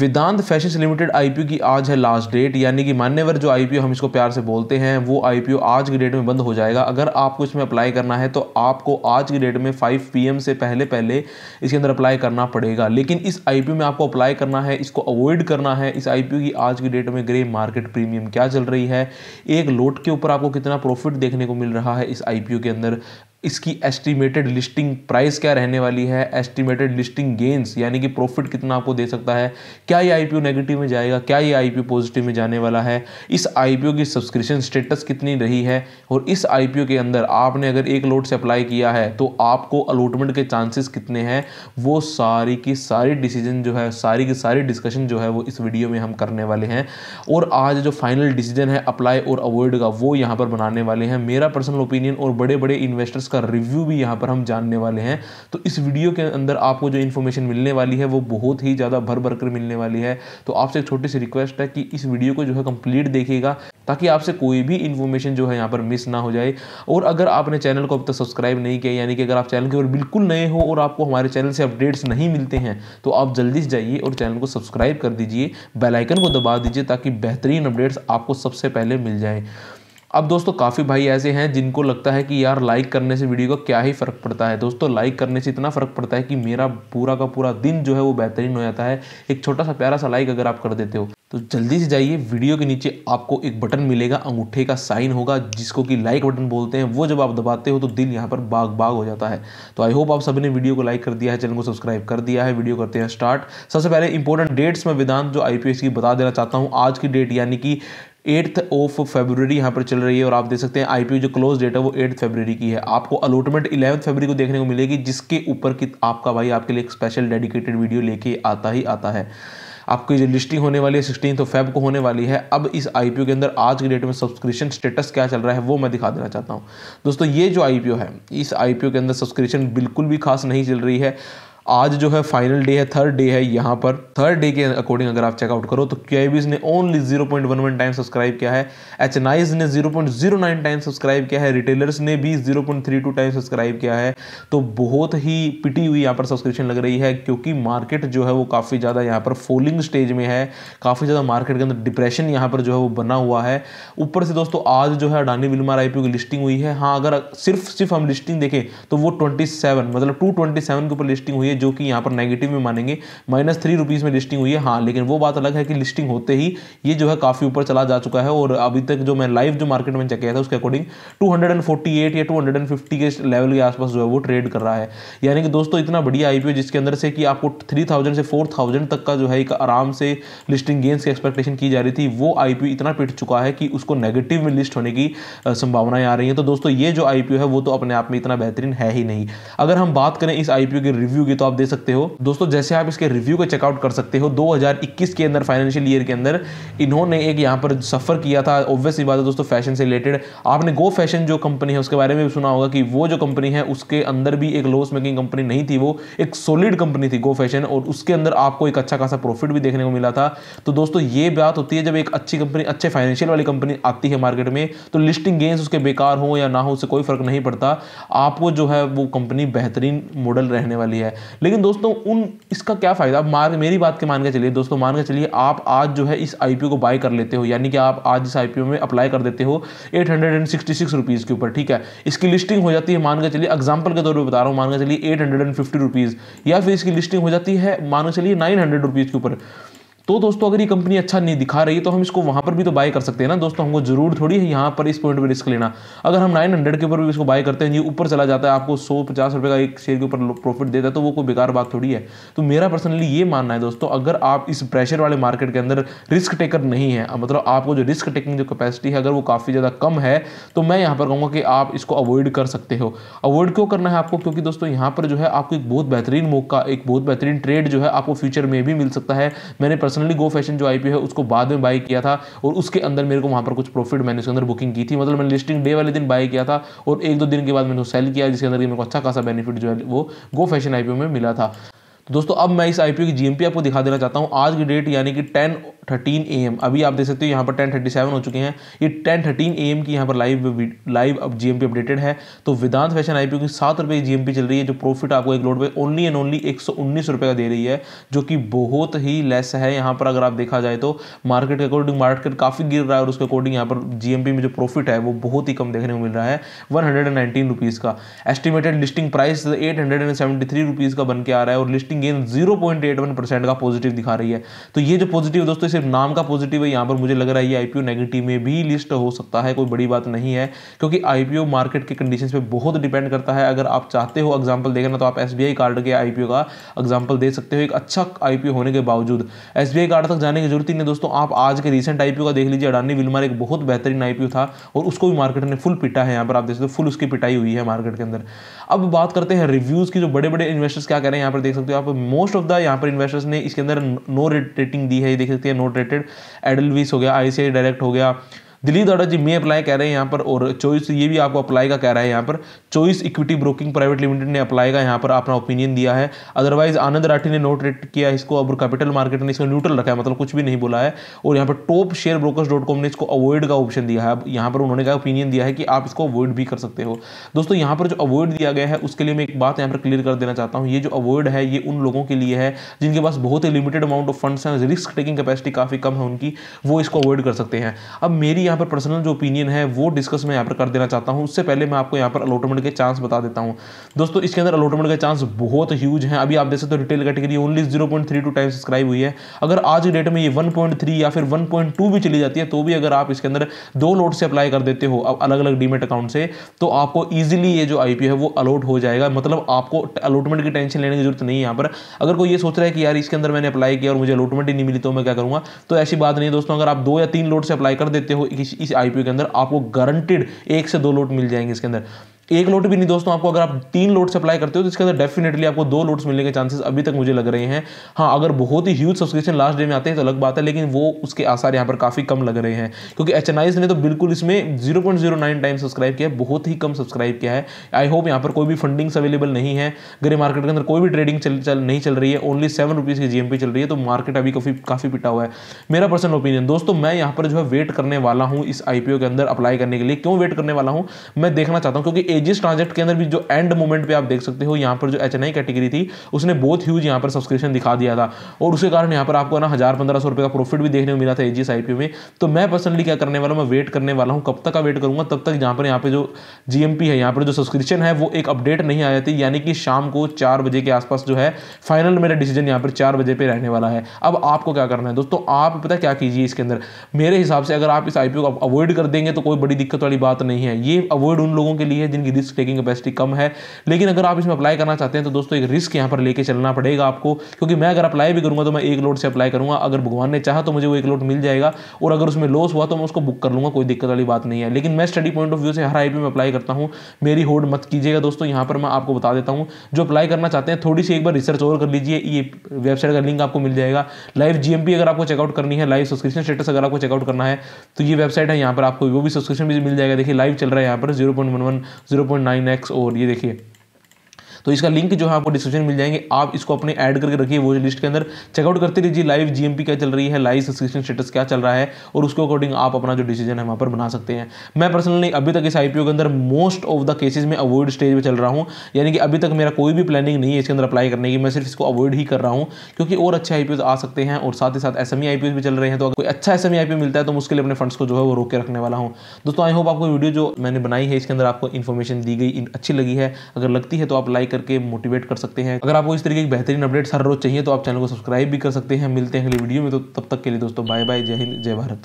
वेदांत fashions limited IPO की आज है लास्ट डेट यानी कि मान्यवर जो आईपीओ हम इसको प्यार से बोलते हैं वो आईपीओ आज की डेट में बंद हो जाएगा अगर आपको इसमें अप्लाई करना है तो आपको आज की डेट में 5 पीएम से पहले पहले इसके अंदर अप्लाई करना पड़ेगा लेकिन इस आईपीओ में आपको अप्लाई करना है इसको अवॉइड करना है इस आईपीओ की आज की डेट में ग्रे मार्केट प्रीमियम क्या चल रही है एक लोट के ऊपर आपको कितना प्रॉफिट देखने को मिल रहा है इस आईपीओ के अंदर इसकी एस्टिमेटेड लिस्टिंग प्राइस क्या रहने वाली है एस्टिमेटेड लिस्टिंग गेंस यानी कि प्रॉफिट कितना आपको दे सकता है क्या ये आईपीओ नेगेटिव में जाएगा क्या ये आईपीओ पॉजिटिव में जाने वाला है इस आईपीओ की सब्सक्रिप्शन स्टेटस कितनी रही है और इस आईपीओ के अंदर आपने अगर एक लोट से अप्लाई किया है तो आपको अलॉटमेंट के चांसेस कितने हैं वो सारी की सारी डिसीजन जो है सारी की सारी डिस्कशन जो है वो इस वीडियो में हम करने वाले हैं और आज जो फाइनल डिसीजन है अप्लाई और अवॉइड का वो यहाँ पर बनाने वाले हैं मेरा पर्सनल ओपिनियन और बड़े बड़े इन्वेस्टर्स जिसका रिव्यू भी यहाँ पर हम जानने वाले हैं तो इस वीडियो के अंदर आपको जो इन्फॉर्मेशन मिलने वाली है वो बहुत ही ज़्यादा भर भर कर मिलने वाली है तो आपसे एक छोटी सी रिक्वेस्ट है कि इस वीडियो को जो है कंप्लीट देखिएगा ताकि आपसे कोई भी इन्फॉर्मेशन जो है यहाँ पर मिस ना हो जाए और अगर आपने चैनल को अब तक सब्सक्राइब नहीं किया यानी कि अगर आप चैनल के ऊपर बिल्कुल नए हो और आपको हमारे चैनल से अपडेट्स नहीं मिलते हैं तो आप जल्दी से जाइए और चैनल को सब्सक्राइब कर दीजिए बेलाइकन को दबा दीजिए ताकि बेहतरीन अपडेट्स आपको सबसे पहले मिल जाए अब दोस्तों काफ़ी भाई ऐसे हैं जिनको लगता है कि यार लाइक करने से वीडियो का क्या ही फ़र्क पड़ता है दोस्तों लाइक करने से इतना फ़र्क पड़ता है कि मेरा पूरा का पूरा दिन जो है वो बेहतरीन हो जाता है एक छोटा सा प्यारा सा लाइक अगर आप कर देते हो तो जल्दी से जाइए वीडियो के नीचे आपको एक बटन मिलेगा अंगूठे का साइन होगा जिसको कि लाइक बटन बोलते हैं वो जब आप दबाते हो तो दिल यहाँ पर बाग बाग हो जाता है तो आई होप आप सभी ने वीडियो को लाइक कर दिया है चैनल को सब्सक्राइब कर दिया है वीडियो करते हैं स्टार्ट सबसे पहले इंपॉर्टेंट डेट्स में वेदांत जो आई की बता देना चाहता हूँ आज की डेट यानी कि एट्थ ऑफ फेबररी यहाँ पर चल रही है और आप देख सकते हैं आईपीओ जो क्लोज डेट है वो एट्थ फेबररी की है आपको अलॉटमेंट इलेवंथ फेबररी को देखने को मिलेगी जिसके ऊपर कि आपका भाई आपके लिए एक स्पेशल डेडिकेटेड वीडियो लेके आता ही आता है आपकी जो लिस्टिंग होने वाली है सिक्सटीन तो फेब को होने वाली है अब इस आई के अंदर आज के डेट में सब्सक्रिप्शन स्टेटस क्या चल रहा है वो मैं दिखा देना चाहता हूँ दोस्तों ये जो आई है इस आई के अंदर सब्सक्रिप्शन बिल्कुल भी खास नहीं चल रही है आज जो है फाइनल डे है थर्ड डे है यहाँ पर थर्ड डे के अकॉर्डिंग अगर आप चेकआउट करो तो के ने only zero point one one time subscribe किया है एच ने zero point zero nine time subscribe किया है रिटेलर्स ने भी zero point three two time subscribe किया है तो बहुत ही पिटी हुई यहाँ पर सब्सक्रिप्शन लग रही है क्योंकि मार्केट जो है वो काफ़ी ज़्यादा यहाँ पर फॉलिंग स्टेज में है काफ़ी ज़्यादा मार्केट के अंदर डिप्रेशन यहाँ पर जो है वो बना हुआ है ऊपर से दोस्तों आज जो है अडानी विलमार आई की लिस्टिंग हुई है हाँ अगर सिर्फ सिर्फ हम लिस्टिंग देखें तो वो ट्वेंटी मतलब टू के ऊपर लिस्टिंग हुई है जो कि यहाँ पर नेगेटिव में मानेंगे माइनस थ्री रुपीज़ में लिस्टिंग हुई है हाँ लेकिन वो बात अलग है कि लिस्टिंग होते ही ये जो है काफ़ी ऊपर चला जा चुका है और अभी तक जो मैं लाइव जो मार्केट में चेक किया था उसके अकॉर्डिंग टू या टू के लेवल के आसपास जो है वो ट्रेड कर रहा है यानी कि दोस्तों इतना बढ़िया आई जिसके अंदर से कि आपको थ्री से फोर तक का जो है एक आराम से लिस्टिंग गेंस की एक्सपेक्टेशन की जा रही थी वो आई इतना पिट चुका है कि उसको नेगेटिव में लिस्ट होने की संभावनाएं आ रही हैं तो दोस्तों ये जो आईपीओ है वो तो अपने आप में इतना बेहतरीन है ही नहीं अगर हम बात करें इस आईपीओ के रिव्यू की तो आप दे सकते हो दोस्तों जैसे आप इसके रिव्यू को चेकआउट कर सकते हो 2021 के अंदर फाइनेंशियल ईयर के अंदर इन्होंने एक यहाँ पर सफ़र किया था ऑब्वियसली बात है दोस्तों फैशन से रिलेटेड आपने गो फैशन जो कंपनी है उसके बारे में भी सुना होगा कि वो जो कंपनी है उसके अंदर भी एक लॉस मेकिंग कंपनी नहीं थी वो एक सॉलिड कंपनी थी गो फैशन और उसके अंदर आपको एक अच्छा खासा प्रॉफिट भी देखने को मिला था तो दोस्तों ये बात होती है जब एक अच्छी कंपनी अच्छे फाइनेंशियल वाली कंपनी आती है मार्केट में तो लिस्टिंग गेंस उसके बेकार हो या ना हो उससे कोई फर्क नहीं पड़ता आपको जो है वो कंपनी बेहतरीन मॉडल रहने वाली है लेकिन दोस्तों उन इसका क्या फ़ायदा मार मेरी बात के मान के चलिए दोस्तों मान के चलिए आप आज जो है इस आई को बाय कर लेते हो यानी कि आप आज इस आई में अप्लाई कर देते हो एट हंड्रेड के ऊपर ठीक है इसकी लिस्टिंग हो जाती है मान के चलिए एग्जाम्पल के तौर पर बता रहा हूँ मान के चलिए एट या फिर इसकी लिस्टिंग हो जाती है मान के चलिए नाइन के ऊपर तो दोस्तों अगर ये कंपनी अच्छा नहीं दिखा रही है तो हम इसको वहां पर भी तो बाय कर सकते हैं ना दोस्तों हमको जरूर थोड़ी है यहाँ पर इस पॉइंट पर रिस्क लेना अगर हम नाइन हंड्रेड के ऊपर भी इसको बाय करते हैं ये ऊपर चला जाता है आपको सौ पचास रुपये का एक शेयर के ऊपर प्रॉफिट देता है तो वो कोई बेकार बात थोड़ी है तो मेरा पर्सनली ये मानना है दोस्तों अगर आप इस प्रेशर वाले मार्केट के अंदर रिस्क टेकर नहीं है मतलब आपको जो रिस्क टेकिंग जो कैपेसिटी है अगर वो काफ़ी ज़्यादा कम है तो मैं यहाँ पर कहूँगा कि आप इसको अवॉइड कर सकते हो अवॉइड क्यों करना है आपको क्योंकि दोस्तों यहाँ पर जो है आपको एक बहुत बेहतरीन मौका एक बहुत बेहतरीन ट्रेड जो है आपको फ्यूचर में भी मिल सकता है मैंने पर्सन पर्सनली गो फैशन जो आईपीओ है उसको बाद में बाई किया था और उसके अंदर मेरे को वहां पर कुछ प्रॉफिट मैंने उसके अंदर बुकिंग की थी मतलब मैंने लिस्टिंग डे वाले दिन बाई किया था और एक दो दिन के बाद मैंने सेल किया जिसके अंदर मेरे को अच्छा खासा बेनिफिट जो है वो गो फैशन आईपीओ में मिला था तो दोस्तों अब मैं इस आईपीओ की जीएमपी आपको दिखा देना चाहता हूँ आज की डेट यानी कि टेन थर्टीन ए एम अभी आप देख सकते हो यहाँ पर टेन थर्टी सेवन हो चुके हैं ये टेन थर्टीन ए एम की यहाँ पर लाइव लाइव अब जी एम पी अपडेटेड है तो वेदांत फैशन आई पी की सात रुपये जी एम पी चल रही है जो प्रॉफिट आपको एक लोड पे ओनली एंड ओनली एक सौ उन्नीस रुपये का दे रही है जो कि बहुत ही लेस है यहाँ पर अगर आप देखा जाए तो मार्केट के अकॉर्डिंग मार्केट काफ़ी गिर रहा है और उसके अकॉर्डिंग यहाँ पर जी एम पी में जो प्रॉफिट है वो बहुत ही कम देखने को मिल रहा है one hundred and nineteen rupees का estimated listing price eight hundred and seventy three rupees का बन के आ रहा है और listing gain zero point eight one percent का पॉजिटिव दिखा रही है तो ये जो पॉजिटिव दोस्तों इसे सिर्फ नाम का पॉजिटिव है यहाँ पर मुझे लग रहा है ये आईपीओ नेगेटिव में भी लिस्ट हो सकता है कोई बड़ी बात नहीं है क्योंकि आईपीओ मार्केट के कंडीशन पर बहुत डिपेंड करता है अगर आप चाहते हो एग्जाम्पल देखना तो आप एस कार्ड के आई का एग्जाम्पल दे सकते हो एक अच्छा आई होने के बावजूद एस कार्ड तक जाने की जरूरत ही नहीं दोस्तों आप आज के रिसेंट आई का देख लीजिए अडानी विलमार एक बहुत बेहतरीन आई था और उसको भी मार्केट ने फुल पिटा है यहाँ पर आप देख सकते हो फुल उसकी पिटाई हुई है मार्केट के अंदर अब बात करते हैं रिव्यूज़ की जो बड़े बड़े इन्वेस्टर्स क्या कह रहे हैं यहाँ पर देख सकते हो आप मोस्ट ऑफ द यहाँ पर इन्वेस्टर्स ने इसके अंदर नो रेटिंग दी है ये देख सकते हैं नो रोटेटेड एडलवीस हो गया आई डायरेक्ट हो गया दिलीप दादा जी मे अप्लाई कह रहे हैं यहाँ पर और चॉइस ये भी आपको अप्लाई का कह रहा है यहाँ पर Choice Equity Broking Private Limited ने अप्लाई का यहाँ पर अपना ओपिनियन दिया है अदरवाइज आनंद राठी ने नोट रेट किया इसको अब कैपिटल मार्केट ने इसको न्यूट्रल रखा है मतलब कुछ भी नहीं बोला है और यहाँ पर Top Share Brokers dot com ने इसको अवॉइड का ऑप्शन दिया है अब यहाँ पर उन्होंने क्या ओपिनियन दिया है कि आप इसको अवॉइड भी कर सकते हो दोस्तों यहाँ पर जो अवॉइड दिया गया है उसके लिए मैं एक बात यहाँ पर क्लियर कर देना चाहता हूँ ये जो अवॉइड है ये उन लोगों के लिए है जिनके पास बहुत ही लिमिटेड अमाउंट ऑफ फंड्स हैं रिस्क टेकिंग कैपेसिटी काफ़ी कम है उनकी वो इसको अवॉइड कर सकते हैं अब मेरी यहाँ पर पर्सनल जो ओपिनियन है वो डिस्कस मैं यहाँ पर कर देना चाहता हूँ उससे पहले मैं आपको यहाँ पर अलॉटमेंट के चांस बता देता हूँ दोस्तों इसके अंदर अलॉटमेंट के चांस बहुत ह्यूज हैं अभी आप देख सकते हो retail category only zero point three time subscribe हुई है अगर आज की डेट में ये वन या फिर वन भी चली जाती है तो भी अगर आप इसके अंदर दो लोट से अप्लाई कर देते हो अब अलग अलग डीमेट अकाउंट से तो आपको ईजिली ये जो आई है वो अलॉट हो जाएगा मतलब आपको अलॉटमेंट की टेंशन लेने की जरूरत नहीं है यहाँ पर अगर कोई ये सोच रहा है कि यार इसके अंदर मैंने अप्लाई किया और मुझे अलॉटमेंट ही नहीं मिली तो मैं क्या करूँगा तो ऐसी बात नहीं दोस्तों अगर आप दो या तीन लोट से अप्लाई कर देते हो किसी इस आईपीओ के अंदर आपको गारंटेड एक से दो लोट मिल जाएंगे इसके अंदर एक लोट भी नहीं दोस्तों आपको अगर आप तीन लोट्स अप्लाई करते हो तो इसके अंदर डेफिनेटली आपको दो लोट्स मिलने के चांसेस अभी तक मुझे लग रहे हैं हाँ अगर बहुत ही ह्यूज सब्सक्रिप्शन लास्ट डे में आते हैं तो अलग बात है लेकिन वो उसके आसार यहाँ पर काफ़ी कम लग रहे हैं क्योंकि एच ने तो बिल्कुल इसमें जीरो टाइम सब्सक्राइब किया है बहुत ही कम सब्सक्राइब किया है आई होप यहाँ पर कोई भी फंडिंग्स अवेलेबल नहीं है ग्रे मार्केट के अंदर कोई भी ट्रेडिंग चल, चल नहीं चल रही है ओनली सेवन रुपीज़ की जीएमपी चल रही है तो मार्केट अभी काफ़ी काफ़ी पिटा हुआ है मेरा पर्सनल ओपिनियन दोस्तों मैं यहाँ पर जो है वेट करने वाला हूँ इस आईपीओ के अंदर अप्लाई करने के लिए क्यों वेट करने वाला हूँ मैं देखना चाहता हूँ क्योंकि एजिस ट्रांजेक्ट के अंदर भी जो एंड मोमेंट पे आप देख सकते हो यहाँ पर जो एच कैटेगरी थी उसने बहुत ह्यूज यहाँ पर सब्सक्रिप्शन दिखा दिया था और उसके कारण यहाँ पर आपको ना हज़ार पंद्रह सौ रुपये का प्रॉफिट भी देखने को मिला था एजिस आई में तो मैं पर्सनली क्या करने वाला हूँ मैं वेट करने वाला हूँ कब तक का वेट करूँगा तब तक यहाँ पर यहाँ पर जो जी है यहाँ पर जो सब्सक्रिप्शन है वो एक अपडेट नहीं आ जाती यानी कि शाम को चार बजे के आसपास जो है फाइनल मेरा डिसीजन यहाँ पर चार बजे पर रहने वाला है अब आपको क्या करना है दोस्तों आप पता क्या कीजिए इसके अंदर मेरे हिसाब से अगर आप इस आईपीओ को अवॉइड कर देंगे तो कोई बड़ी दिक्कत वाली बात नहीं है ये अवॉइड उन लोगों के लिए है जिनकी कि रिस्क टेकिंग कैपेसिटी कम है लेकिन अगर आप इसमें अप्लाई करना चाहते हैं तो दोस्तों एक रिस्क यहाँ पर लेके चलना पड़ेगा आपको क्योंकि मैं अगर अप्लाई भी करूँगा तो मैं एक लोड से अप्लाई करूँगा अगर भगवान ने चाहा तो मुझे वो एक लोड मिल जाएगा और अगर उसमें लॉस हुआ तो मैं उसको बुक कर लूँगा कोई दिक्कत वाली बात नहीं है लेकिन मैं स्टडी पॉइंट ऑफ व्यू से हर आई में अप्लाई करता हूँ मेरी होड मत कीजिएगा दोस्तों यहाँ पर मैं आपको बता देता हूँ जो अप्लाई करना चाहते हैं थोड़ी सी एक बार रिसर्च और कर लीजिए ये वेबसाइट का लिंक आपको मिल जाएगा लाइव जीएमपी अगर आपको चेकआउट करनी है लाइव सब्सक्रिप्शन स्टेटस अगर आपको चेकआउट करना है तो ये वेबसाइट है यहाँ पर आपको वो भी सब्सक्रिप्शन भी मिल जाएगा देखिए लाइव चल रहा है यहाँ पर zero point one one zero zero point nine X और ये देखिए तो इसका लिंक जो है आपको डिस्क्रिप्शन मिल जाएंगे आप इसको अपने ऐड करके रखिए वो लिस्ट के अंदर चेकआउट करते रहिए लाइव जीएमपी क्या चल रही है लाइव सब्सक्रिप्शन स्टेटस क्या चल रहा है और उसके अकॉर्डिंग आप अपना जो डिसीजन है वहां पर बना सकते हैं मैं पर्सनली अभी तक इस आईपीओ के अंदर मोस्ट ऑफ द केसेज में अवॉइड स्टेज में चल रहा हूँ यानी कि अभी तक मेरा कोई भी प्लानिंग नहीं है इसके अंदर अप्लाई करने की मैं सिर्फ इसको अवॉइड ही कर रहा हूँ क्योंकि और अच्छे आईपीओ आ सकते हैं और साथ ही साथ एस एम भी चल रहे हैं तो अगर कोई अच्छा एस एम मिलता है तो उसके लिए अपने फंड्स को जो है वो रोक के रखने वाला हूँ दोस्तों आई होप आपको वीडियो जो मैंने बनाई है इसके अंदर आपको इन्फॉर्मेशन दी गई अच्छी लगी है अगर लगती है तो आप लाइक लाइक करके मोटिवेट कर सकते हैं अगर आपको इस तरीके की बेहतरीन अपडेट्स हर रोज चाहिए तो आप चैनल को सब्सक्राइब भी कर सकते हैं मिलते हैं अगले वीडियो में तो तब तक के लिए दोस्तों बाय बाय जय हिंद जय भारत